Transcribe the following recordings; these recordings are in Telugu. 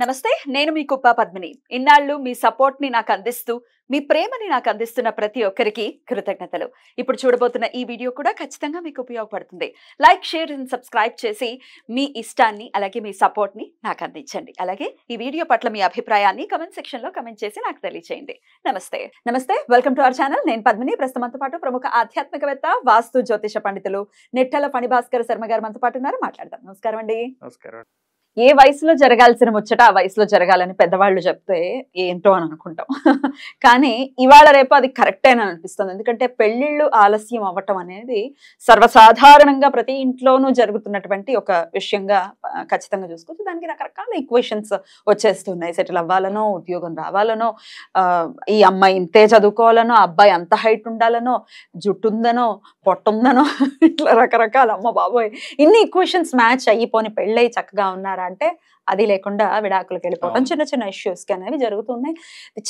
నమస్తే నేను మీ కుప్ప పద్మిని ఇన్నాళ్ళు మీ సపోర్ట్ ని నాకు అందిస్తూ మీ ప్రేమని నాకు అందిస్తున్న ప్రతి ఒక్కరికి కృతజ్ఞతలు ఇప్పుడు చూడబోతున్న ఈ వీడియో కూడా ఖచ్చితంగా మీకు ఉపయోగపడుతుంది లైక్ షేర్ అండ్ సబ్స్క్రైబ్ చేసి మీ ఇష్టాన్ని అలాగే మీ సపోర్ట్ని నాకు అందించండి అలాగే ఈ వీడియో పట్ల మీ అభిప్రాయాన్ని కమెంట్ సెక్షన్ లో కమెంట్ చేసి నాకు తెలియచేయండి నమస్తే నమస్తే వెల్కమ్ టు అవర్ ఛానల్ నేను పద్మిని ప్రస్తుతంతో పాటు ప్రముఖ ఆధ్యాత్మికవేత్త వాస్తు జ్యోతిష పండితులు నెట్టల ఫణిభాస్కర్ శర్మ గారు మనతో పాటు ఉన్నారు మాట్లాడదాం నమస్కారం అండి నమస్కారం ఏ వయసులో జరగాల్సిన ముచ్చట ఆ వయసులో జరగాలని పెద్దవాళ్ళు చెప్తే ఏంటో అని అనుకుంటాం కానీ ఇవాళ రేపు అది కరెక్ట్ కరెక్టేనా అనిపిస్తుంది ఎందుకంటే పెళ్ళిళ్ళు ఆలస్యం అవ్వటం అనేది సర్వసాధారణంగా ప్రతి ఇంట్లోనూ జరుగుతున్నటువంటి ఒక విషయంగా ఖచ్చితంగా చూసుకోవచ్చు దానికి రకరకాల ఈక్వేషన్స్ వచ్చేస్తున్నాయి సెటిల్ అవ్వాలనో ఉద్యోగం రావాలనో ఈ అమ్మాయి ఇంతే చదువుకోవాలనో అబ్బాయి అంత హైట్ ఉండాలనో జుట్టుందనో పొట్టుందనో ఇట్లా రకరకాల అమ్మ బాబోయ్ ఇన్ని ఈక్వేషన్స్ మ్యాచ్ అయిపోని పెళ్ళై చక్కగా ఉన్నారా అంటే అది లేకుండా విడాకులకు వెళ్ళిపోవడం చిన్న చిన్న కి అనేవి జరుగుతున్నాయి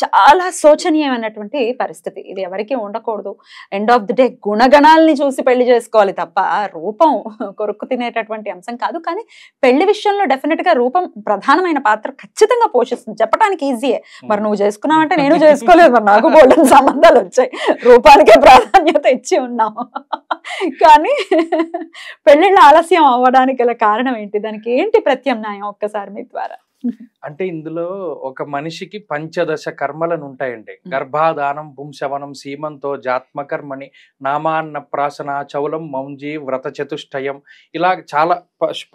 చాలా శోచనీయమైనటువంటి పరిస్థితి ఇది ఎవరికి ఉండకూడదు ఎండ్ ఆఫ్ ది డే గుణగణాలని చూసి పెళ్లి చేసుకోవాలి తప్ప రూపం కొరుక్కు తినేటటువంటి అంశం కాదు కానీ పెళ్లి విషయంలో గా రూపం ప్రధానమైన పాత్ర ఖచ్చితంగా పోషిస్తుంది చెప్పడానికి ఈజీయే మరి నువ్వు చేసుకున్నావంటే నేను చేసుకోలేదు మరి నాకు బోల్డెన్ సంబంధాలు వచ్చాయి రూపానికే ప్రాధాన్యత ఇచ్చి ఉన్నాము కానీ పెళ్ళిళ్ళు ఆలస్యం అవ్వడానికి గల కారణం ఏంటి దానికి ఏంటి ప్రత్యామ్నాయం ఒక్కసారి మీ ద్వారా అంటే ఇందులో ఒక మనిషికి పంచదశ కర్మలను ఉంటాయండి గర్భాధానం భూంశవనం సీమంతో జాత్మకర్మని నామాన్న ప్రాసన చౌలం మౌంజీ వ్రత చతుష్టయం ఇలా చాలా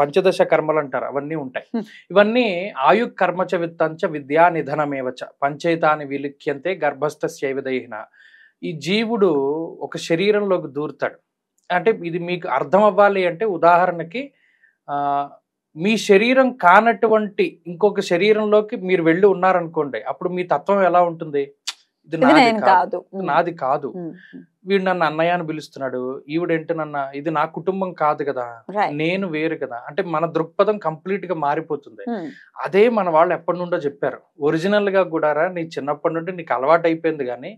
పంచదశ కర్మలు అంటారు అవన్నీ ఉంటాయి ఇవన్నీ ఆయు కర్మచ విత్తంచ విద్యా నిధనమేవ పంచైతాన్ని విలిఖ్యంతే గర్భస్థ శైవదైన ఈ జీవుడు ఒక శరీరంలోకి దూరుతాడు అంటే ఇది మీకు అర్థం అవ్వాలి అంటే ఉదాహరణకి మీ శరీరం కానటువంటి ఇంకొక శరీరంలోకి మీరు వెళ్ళి ఉన్నారనుకోండి అప్పుడు మీ తత్వం ఎలా ఉంటుంది ఇది నాది కాదు నాది కాదు వీడు నన్ను అన్నయ్య అని పిలుస్తున్నాడు ఈవిడేంటి నన్న ఇది నా కుటుంబం కాదు కదా నేను వేరు కదా అంటే మన దృక్పథం కంప్లీట్ గా మారిపోతుంది hmm. అదే మన వాళ్ళు ఎప్పటి నుండో చెప్పారు ఒరిజినల్ గా కూడా నీ చిన్నప్పటి నుండి నీకు అలవాటు అయిపోయింది కానీ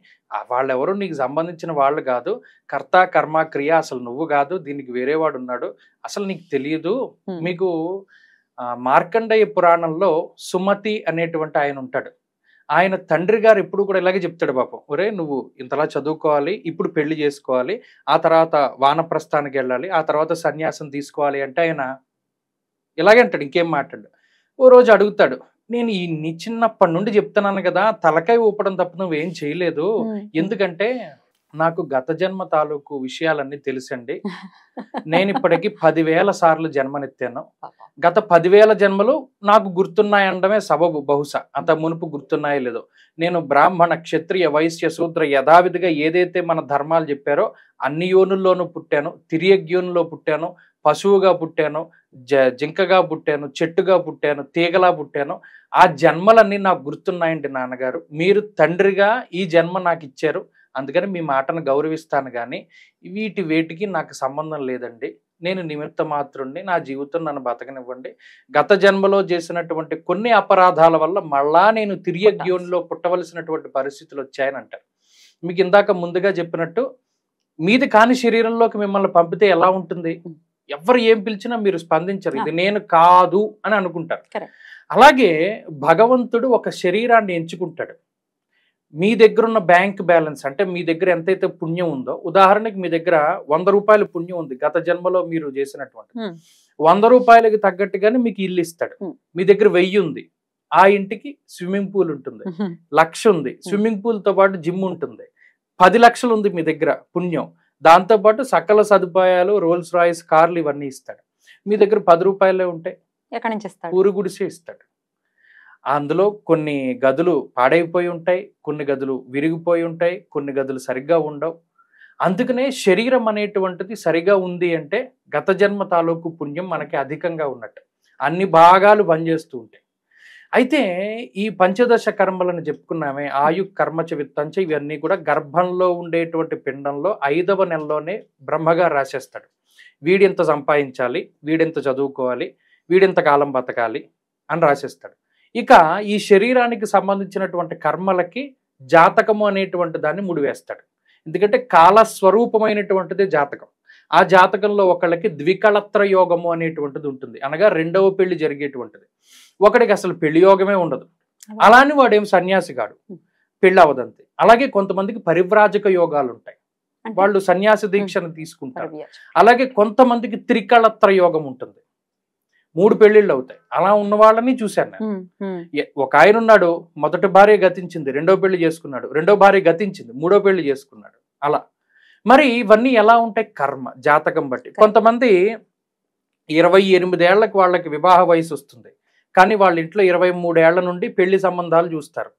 వాళ్ళెవరు నీకు సంబంధించిన వాళ్ళు కాదు కర్త కర్మ క్రియ అసలు నువ్వు కాదు దీనికి వాడు ఉన్నాడు అసలు నీకు తెలియదు hmm. మీకు మార్కండేయ పురాణంలో సుమతి అనేటువంటి ఆయన ఉంటాడు ఆయన తండ్రి గారు ఎప్పుడు కూడా ఇలాగే చెప్తాడు పాపం ఒరే నువ్వు ఇంతలా చదువుకోవాలి ఇప్పుడు పెళ్లి చేసుకోవాలి ఆ తర్వాత వానప్రస్థానికి వెళ్ళాలి ఆ తర్వాత సన్యాసం తీసుకోవాలి అంటే ఆయన ఇలాగే అంటాడు ఇంకేం మాట్లాడు ఓ రోజు అడుగుతాడు నేను ఈ చిన్నప్పటి నుండి చెప్తున్నాను కదా తలకాయ ఊపడం తప్ప నువ్వేం చేయలేదు ఎందుకంటే నాకు గత జన్మ తాలూకు విషయాలన్నీ తెలుసండి నేను ఇప్పటికి పదివేల సార్లు జన్మనెత్తాను గత పదివేల జన్మలు నాకు గుర్తున్నాయనడమే సబబు బహుశా అంత మునుపు గుర్తున్నాయో లేదో నేను బ్రాహ్మణ క్షత్రియ వైశ్య శూద్ర యథావిధిగా ఏదైతే మన ధర్మాలు చెప్పారో అన్ని యోనుల్లోనూ పుట్టాను తిరియగ్యోనులో పుట్టాను పశువుగా పుట్టాను జ జింకగా పుట్టాను చెట్టుగా పుట్టాను తీగలా పుట్టాను ఆ జన్మలన్నీ నాకు గుర్తున్నాయండి నాన్నగారు మీరు తండ్రిగా ఈ జన్మ నాకు ఇచ్చారు అందుకని మీ మాటను గౌరవిస్తాను కానీ వీటి వేటికి నాకు సంబంధం లేదండి నేను నిమిత్త మాత్రుణ్ణి నా జీవితం నన్ను బతకనివ్వండి గత జన్మలో చేసినటువంటి కొన్ని అపరాధాల వల్ల మళ్ళా నేను తిరిగి పుట్టవలసినటువంటి పరిస్థితులు వచ్చాయని అంటారు మీకు ఇందాక ముందుగా చెప్పినట్టు మీది కాని శరీరంలోకి మిమ్మల్ని పంపితే ఎలా ఉంటుంది ఎవరు ఏం పిలిచినా మీరు స్పందించరు ఇది నేను కాదు అని అనుకుంటారు అలాగే భగవంతుడు ఒక శరీరాన్ని ఎంచుకుంటాడు మీ దగ్గర ఉన్న బ్యాంక్ బ్యాలెన్స్ అంటే మీ దగ్గర ఎంతైతే పుణ్యం ఉందో ఉదాహరణకి మీ దగ్గర వంద రూపాయల పుణ్యం ఉంది గత జన్మలో మీరు చేసినటువంటి వంద రూపాయలకి తగ్గట్టుగానే మీకు ఇల్లు ఇస్తాడు మీ దగ్గర వెయ్యి ఉంది ఆ ఇంటికి స్విమ్మింగ్ పూల్ ఉంటుంది లక్ష ఉంది స్విమ్మింగ్ పూల్ తో పాటు జిమ్ ఉంటుంది పది లక్షలు ఉంది మీ దగ్గర పుణ్యం దాంతో పాటు సకల సదుపాయాలు రోల్స్ రాయిస్ కార్లు ఇవన్నీ ఇస్తాడు మీ దగ్గర పది రూపాయలే ఉంటాయి ఎక్కడి నుంచి ఇస్తాడు ఊరు గుడిసే ఇస్తాడు అందులో కొన్ని గదులు పాడైపోయి ఉంటాయి కొన్ని గదులు విరిగిపోయి ఉంటాయి కొన్ని గదులు సరిగ్గా ఉండవు అందుకనే శరీరం అనేటువంటిది సరిగా ఉంది అంటే గత జన్మ తాలూకు పుణ్యం మనకి అధికంగా ఉన్నట్టు అన్ని భాగాలు పనిచేస్తూ ఉంటాయి అయితే ఈ పంచదశ కర్మలను చెప్పుకున్నామే ఆయు కర్మ చవిత్తంచ ఇవన్నీ కూడా గర్భంలో ఉండేటువంటి పిండంలో ఐదవ నెలలోనే బ్రహ్మగా రాసేస్తాడు వీడింత సంపాదించాలి వీడింత చదువుకోవాలి వీడింత కాలం బతకాలి అని రాసేస్తాడు ఇక ఈ శరీరానికి సంబంధించినటువంటి కర్మలకి జాతకము అనేటువంటి దాన్ని ముడివేస్తాడు ఎందుకంటే కాలస్వరూపమైనటువంటిదే జాతకం ఆ జాతకంలో ఒకళ్ళకి ద్వికళత్ర యోగము అనేటువంటిది ఉంటుంది అనగా రెండవ పెళ్లి జరిగేటువంటిది ఒకడికి అసలు పెళ్లి యోగమే ఉండదు అలాని వాడేం సన్యాసి కాడు పెళ్ళి అవదంతే అలాగే కొంతమందికి పరివ్రాజక యోగాలు ఉంటాయి వాళ్ళు సన్యాసి దీక్షను తీసుకుంటారు అలాగే కొంతమందికి త్రికళత్ర యోగం ఉంటుంది మూడు పెళ్లిళ్ళు అవుతాయి అలా ఉన్న వాళ్ళని చూశాను నేను ఒక ఆయన ఉన్నాడు మొదటి భార్య గతించింది రెండో పెళ్లి చేసుకున్నాడు రెండో భార్య గతించింది మూడో పెళ్లి చేసుకున్నాడు అలా మరి ఇవన్నీ ఎలా ఉంటాయి కర్మ జాతకం బట్టి కొంతమంది ఇరవై ఎనిమిదేళ్లకు వాళ్ళకి వివాహ వయసు వస్తుంది కానీ వాళ్ళ ఇంట్లో ఇరవై మూడేళ్ల నుండి పెళ్లి సంబంధాలు చూస్తారు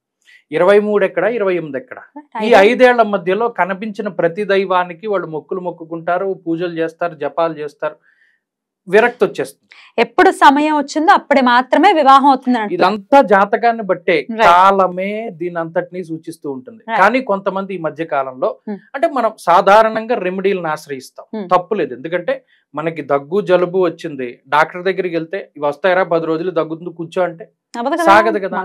ఇరవై మూడు ఎక్కడ ఇరవై ఎనిమిది ఎక్కడ ఈ ఐదేళ్ల మధ్యలో కనిపించిన ప్రతి దైవానికి వాళ్ళు మొక్కులు మొక్కుకుంటారు పూజలు చేస్తారు జపాలు చేస్తారు విరక్తి వచ్చేస్తుంది ఎప్పుడు సమయం వచ్చిందో అప్పుడే మాత్రమే వివాహం అవుతుంది ఇదంతా జాతకాన్ని బట్టే కాలమే దీని అంతటిని సూచిస్తూ ఉంటుంది కానీ కొంతమంది ఈ మధ్య కాలంలో hmm. అంటే మనం సాధారణంగా రెమెడీలను ఆశ్రయిస్తాం hmm. తప్పు లేదు ఎందుకంటే మనకి దగ్గు జలుబు వచ్చింది డాక్టర్ దగ్గరికి వెళ్తే ఇవి వస్తాయరా పది రోజులు దగ్గుతుంది కూర్చో అంటే సాగదు కదా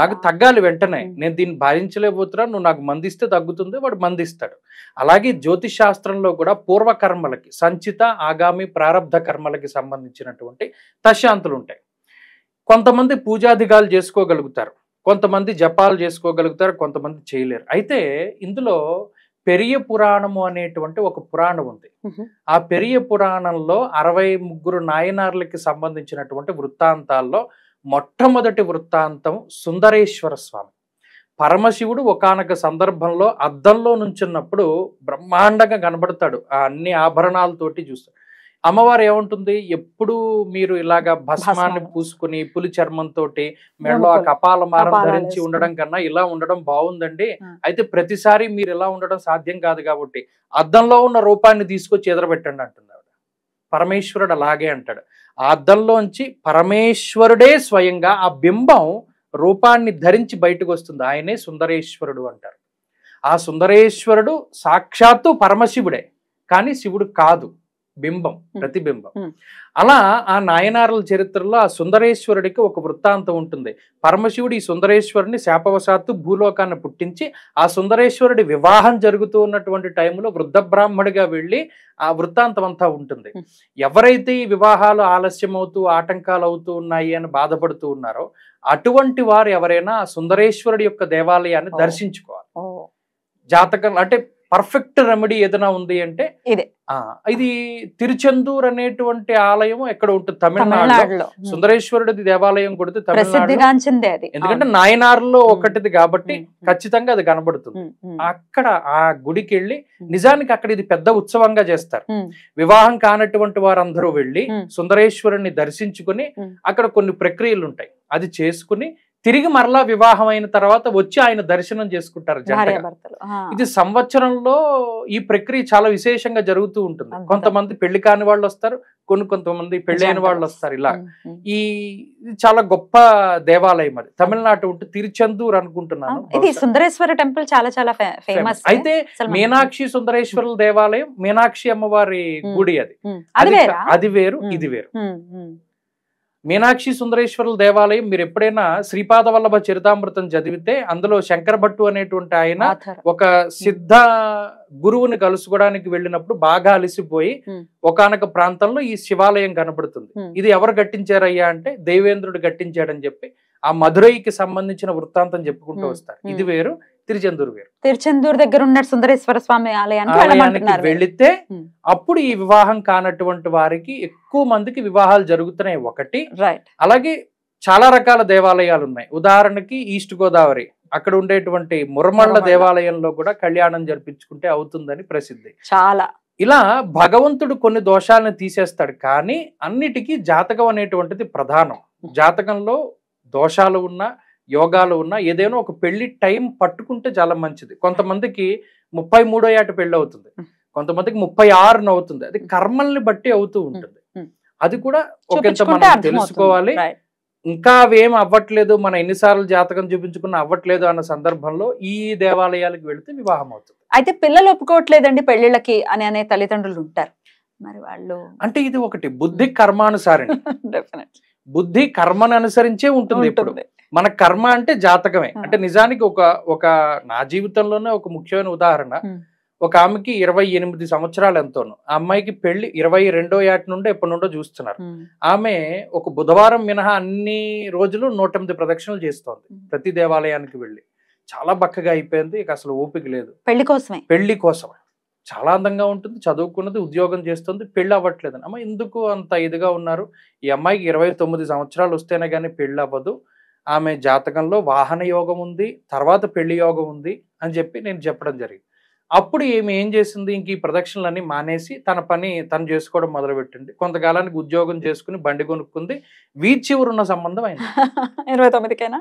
నాకు తగ్గాలి వెంటనే నేను దీన్ని భరించలేకపోతున్నా నువ్వు నాకు మందిస్తే తగ్గుతుంది వాడు మందిస్తాడు అలాగే జ్యోతిష్ శాస్త్రంలో కూడా పూర్వకర్మలకి సంచిత ఆగామి ప్రారంధ కర్మలకి సంబంధించినటువంటి తశాంతులు ఉంటాయి కొంతమంది పూజాదిగాలు చేసుకోగలుగుతారు కొంతమంది జపాలు చేసుకోగలుగుతారు కొంతమంది చేయలేరు అయితే ఇందులో పెరియ పురాణము అనేటువంటి ఒక పురాణం ఉంది ఆ పెరియ పురాణంలో అరవై ముగ్గురు నాయనార్లకి సంబంధించినటువంటి వృత్తాంతాల్లో మొట్టమొదటి వృత్తాంతం సుందరేశ్వర స్వామి పరమశివుడు ఒకనొక సందర్భంలో అద్దంలో నుంచున్నప్పుడు బ్రహ్మాండంగా కనబడతాడు ఆ అన్ని ఆభరణాలతోటి చూస్తాడు అమ్మవారు ఏముంటుంది ఎప్పుడు మీరు ఇలాగా భస్మాన్ని పూసుకుని పులి చర్మంతో మెడలో ఆ మారం ధరించి ఉండడం కన్నా ఇలా ఉండడం బాగుందండి అయితే ప్రతిసారి మీరు ఇలా ఉండడం సాధ్యం కాదు కాబట్టి అద్దంలో ఉన్న రూపాన్ని తీసుకొచ్చి ఎదురబెట్టండి అంటున్నారు పరమేశ్వరుడు అలాగే అంటాడు ఆ అద్దంలోంచి పరమేశ్వరుడే స్వయంగా ఆ బింబం రూపాన్ని ధరించి బయటకు వస్తుంది ఆయనే సుందరేశ్వరుడు అంటారు ఆ సుందరేశ్వరుడు సాక్షాత్తు పరమశివుడే కానీ శివుడు కాదు బింబం ప్రతిబింబం అలా ఆ నాయనారుల చరిత్రలో ఆ సుందరేశ్వరుడికి ఒక వృత్తాంతం ఉంటుంది పరమశివుడు ఈ సుందరేశ్వరుని శాపవశాత్తు భూలోకాన్ని పుట్టించి ఆ సుందరేశ్వరుడి వివాహం జరుగుతూ ఉన్నటువంటి టైంలో వృద్ధ బ్రాహ్మడిగా వెళ్ళి ఆ వృత్తాంతం అంతా ఉంటుంది ఎవరైతే ఈ వివాహాలు ఆలస్యం అవుతూ ఆటంకాలు అవుతూ ఉన్నాయి అని బాధపడుతూ ఉన్నారో అటువంటి వారు ఎవరైనా సుందరేశ్వరుడి యొక్క దేవాలయాన్ని దర్శించుకోవాలి జాతకం అంటే పర్ఫెక్ట్ రెమెడీ ఏదైనా ఉంది అంటే ఇదే ఇది తిరుచెందూర్ అనేటువంటి ఆలయం ఎక్కడ ఉంటుంది తమిళనాడులో సుందరేశ్వరుడిది దేవాలయం కొడితే తమిళనాడుగాంచింది అది ఎందుకంటే నాయనార్లో ఒకటిది కాబట్టి ఖచ్చితంగా అది కనబడుతుంది అక్కడ ఆ గుడికి వెళ్ళి నిజానికి అక్కడ ఇది పెద్ద ఉత్సవంగా చేస్తారు వివాహం కానటువంటి వారందరూ వెళ్ళి సుందరేశ్వరుని దర్శించుకుని అక్కడ కొన్ని ప్రక్రియలు ఉంటాయి అది చేసుకుని తిరిగి మరలా వివాహం అయిన తర్వాత వచ్చి ఆయన దర్శనం చేసుకుంటారు ఇది సంవత్సరంలో ఈ ప్రక్రియ చాలా విశేషంగా జరుగుతూ ఉంటుంది కొంతమంది పెళ్లి కాని వాళ్ళు వస్తారు కొన్ని కొంతమంది పెళ్లి అయిన వాళ్ళు వస్తారు ఇలా ఈ చాలా గొప్ప దేవాలయం అది తమిళనాడు ఉంటే తిరుచందూర్ అనుకుంటున్నాను ఇది సుందరేశ్వర టెంపుల్ చాలా చాలా ఫేమస్ అయితే మీనాక్షి సుందరేశ్వర దేవాలయం మీనాక్షి అమ్మవారి గుడి అది అది వేరు ఇది వేరు మీనాక్షి సుందరేశ్వరుల దేవాలయం మీరు ఎప్పుడైనా శ్రీపాద వల్లభ చరితామృతం చదివితే అందులో శంకర భట్టు అనేటువంటి ఆయన ఒక సిద్ధ గురువుని కలుసుకోవడానికి వెళ్ళినప్పుడు బాగా అలసిపోయి ఒకనొక ప్రాంతంలో ఈ శివాలయం కనపడుతుంది ఇది ఎవరు గట్టించారయ్యా అంటే దేవేంద్రుడు కట్టించాడని చెప్పి ఆ మధురైకి సంబంధించిన వృత్తాంతం చెప్పుకుంటూ వస్తారు ఇది వేరు తిరుచెందూరు వేరు తిరుచెందూరు దగ్గర ఉన్న సుందరేశ్వర స్వామి ఆలయానికి వెళితే అప్పుడు ఈ వివాహం కానటువంటి వారికి ఎక్కువ మందికి వివాహాలు జరుగుతున్నాయి ఒకటి అలాగే చాలా రకాల దేవాలయాలు ఉన్నాయి ఉదాహరణకి ఈస్ట్ గోదావరి అక్కడ ఉండేటువంటి మురమళ్ళ దేవాలయంలో కూడా కళ్యాణం జరిపించుకుంటే అవుతుందని ప్రసిద్ధి చాలా ఇలా భగవంతుడు కొన్ని దోషాలను తీసేస్తాడు కానీ అన్నిటికీ జాతకం అనేటువంటిది ప్రధానం జాతకంలో దోషాలు ఉన్నా యోగాలో ఉన్న ఏదైనా ఒక పెళ్లి టైం పట్టుకుంటే చాలా మంచిది కొంతమందికి ముప్పై మూడో ఏట పెళ్లి అవుతుంది కొంతమందికి ముప్పై ఆరున అవుతుంది అది కర్మల్ని బట్టి అవుతూ ఉంటుంది అది కూడా ఒక మనం తెలుసుకోవాలి ఇంకా అవేం అవ్వట్లేదు మనం ఎన్నిసార్లు జాతకం చూపించుకున్న అవ్వట్లేదు అన్న సందర్భంలో ఈ దేవాలయాలకు వెళితే వివాహం అవుతుంది అయితే పిల్లలు ఒప్పుకోవట్లేదండి పెళ్లిళ్ళకి అని అనే తల్లిదండ్రులు ఉంటారు మరి వాళ్ళు అంటే ఇది ఒకటి బుద్ధి కర్మానుసారం బుద్ధి కర్మను అనుసరించే ఉంటుంది ఇప్పుడు మన కర్మ అంటే జాతకమే అంటే నిజానికి ఒక ఒక నా జీవితంలోనే ఒక ముఖ్యమైన ఉదాహరణ ఒక ఆమెకి ఇరవై ఎనిమిది సంవత్సరాలు ఎంతోను ఆ అమ్మాయికి పెళ్లి ఇరవై రెండో ఏట నుండో ఎప్పటి నుండో చూస్తున్నారు ఆమె ఒక బుధవారం మినహా అన్ని రోజులు నూట ఎనిమిది ప్రదక్షిణలు చేస్తోంది ప్రతి దేవాలయానికి వెళ్ళి చాలా బక్కగా అయిపోయింది ఇక అసలు ఓపిక లేదు పెళ్లి కోసమే పెళ్లి కోసమే చాలా అందంగా ఉంటుంది చదువుకున్నది ఉద్యోగం చేస్తుంది పెళ్ళి అవ్వట్లేదు అమ్మ ఎందుకు అంత ఇదిగా ఉన్నారు ఈ అమ్మాయికి ఇరవై తొమ్మిది సంవత్సరాలు వస్తేనే కానీ పెళ్ళి అవ్వదు ఆమె జాతకంలో వాహన యోగం ఉంది తర్వాత పెళ్లి యోగం ఉంది అని చెప్పి నేను చెప్పడం జరిగింది అప్పుడు ఏమి ఏం చేసింది ఇంక ఈ ప్రదక్షిణలన్నీ మానేసి తన పని తను చేసుకోవడం మొదలుపెట్టింది కొంతకాలానికి ఉద్యోగం చేసుకుని బండి కొనుక్కుంది వీధి ఉన్న సంబంధం అయింది ఇరవై తొమ్మిదికైనా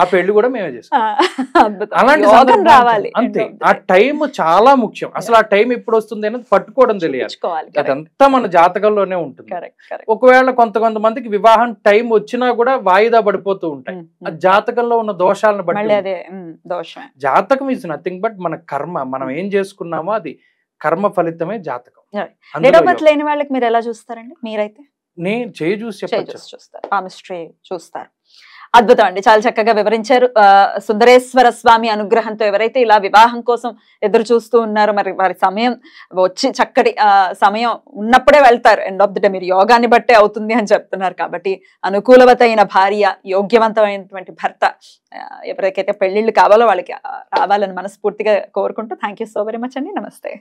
ఆ పెళ్లి కూడా మేమే చేస్తాం అలాంటి రావాలి అంతే ఆ టైం చాలా ముఖ్యం అసలు ఆ టైం ఎప్పుడు వస్తుంది అనేది పట్టుకోవడం తెలియదు అదంతా మన జాతకంలోనే ఉంటుంది ఒకవేళ కొంత కొంతమందికి వివాహం టైం వచ్చినా కూడా వాయిదా పడిపోతూ ఉంటాయి ఆ జాతకంలో ఉన్న దోషాలను బట్టి జాతకం ఇస్ నథింగ్ బట్ మన కర్మ కర్మ మనం ఏం చేసుకున్నామో అది కర్మ ఫలితమే జాతకం లేని వాళ్ళకి మీరు ఎలా చూస్తారండి మీరైతే నేను చేయి చూసి చూస్తారు చూస్తారు అద్భుతం అండి చాలా చక్కగా వివరించారు సుందరేశ్వర స్వామి అనుగ్రహంతో ఎవరైతే ఇలా వివాహం కోసం ఎదురు చూస్తూ ఉన్నారో మరి వారి సమయం వచ్చి చక్కటి సమయం ఉన్నప్పుడే వెళ్తారు ఎండ్ ఆఫ్ ది డే మీరు యోగాన్ని బట్టే అవుతుంది అని చెప్తున్నారు కాబట్టి అనుకూలవతైన భార్య యోగ్యవంతమైనటువంటి భర్త ఎవరికైతే పెళ్లిళ్ళు కావాలో వాళ్ళకి రావాలని మనస్ఫూర్తిగా కోరుకుంటూ థ్యాంక్ సో వెరీ మచ్ అండి నమస్తే